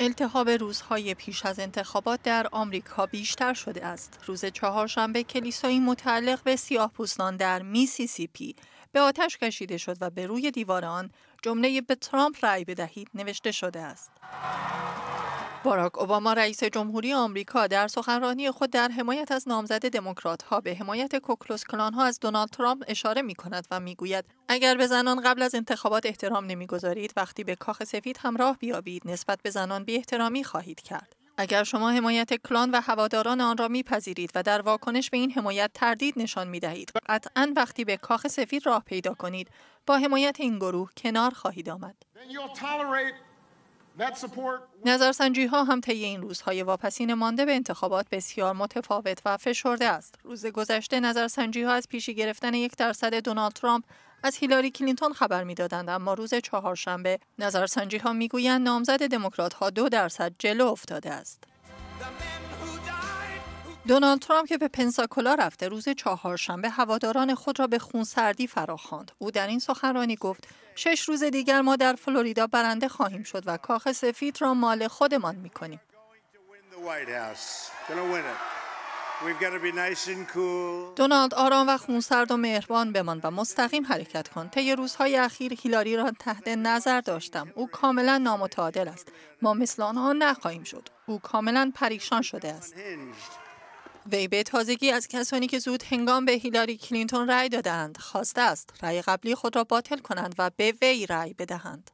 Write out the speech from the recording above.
التهاب روزهای پیش از انتخابات در آمریکا بیشتر شده است. روز چهارشنبه کلیسایی متعلق به سیاه پوستان در میسیسیپی به آتش کشیده شد و به روی دیوار آن جمله به ترامپ رأی بدهید نوشته شده است. باراک اوباما رئیس جمهوری آمریکا در سخنرانی خود در حمایت از نامزد دموکرات ها به حمایت کوکلوس کلان ها از دونالد ترامپ اشاره می کند و می گوید اگر به زنان قبل از انتخابات احترام گذارید وقتی به کاخ سفید همراه بیابید نسبت به زنان بی احترامی خواهید کرد اگر شما حمایت کلان و هواداران آن را میپذیرید و در واکنش به این حمایت تردید نشان می دهید قطعا وقتی به کاخ سفید راه پیدا کنید با حمایت این گروه کنار خواهید آمد نظرسنجی ها هم طی این روزهای واپسین مانده به انتخابات بسیار متفاوت و فشرده است. روز گذشته نظرسنجی ها از پیشی گرفتن یک درصد دونالد ترامپ از هیلاری کلینتون خبر میدادند اما روز چهارشنبه نظرسنجی ها میگویند نامزد دموکرات ها دو درصد جلو افتاده است. دونالد ترامپ که به پنساکولا رفته روز چهارشنبه هواداران خود را به خونسردی فراخواند او در این سخنرانی گفت شش روز دیگر ما در فلوریدا برنده خواهیم شد و کاخ سفید را مال خودمان میکنیم دونالد آرام و خونسرد و مهربان بمان و مستقیم حرکت کن طی روزهای اخیر هیلاری را تحت نظر داشتم او کاملا نامتعادل است ما مثل آنها نخواهیم شد او کاملا پریشان شده است وی به تازگی از کسانی که زود هنگام به هیلاری کلینتون رأی دادند خواسته است رأی قبلی خود را باطل کنند و به وی رأی بدهند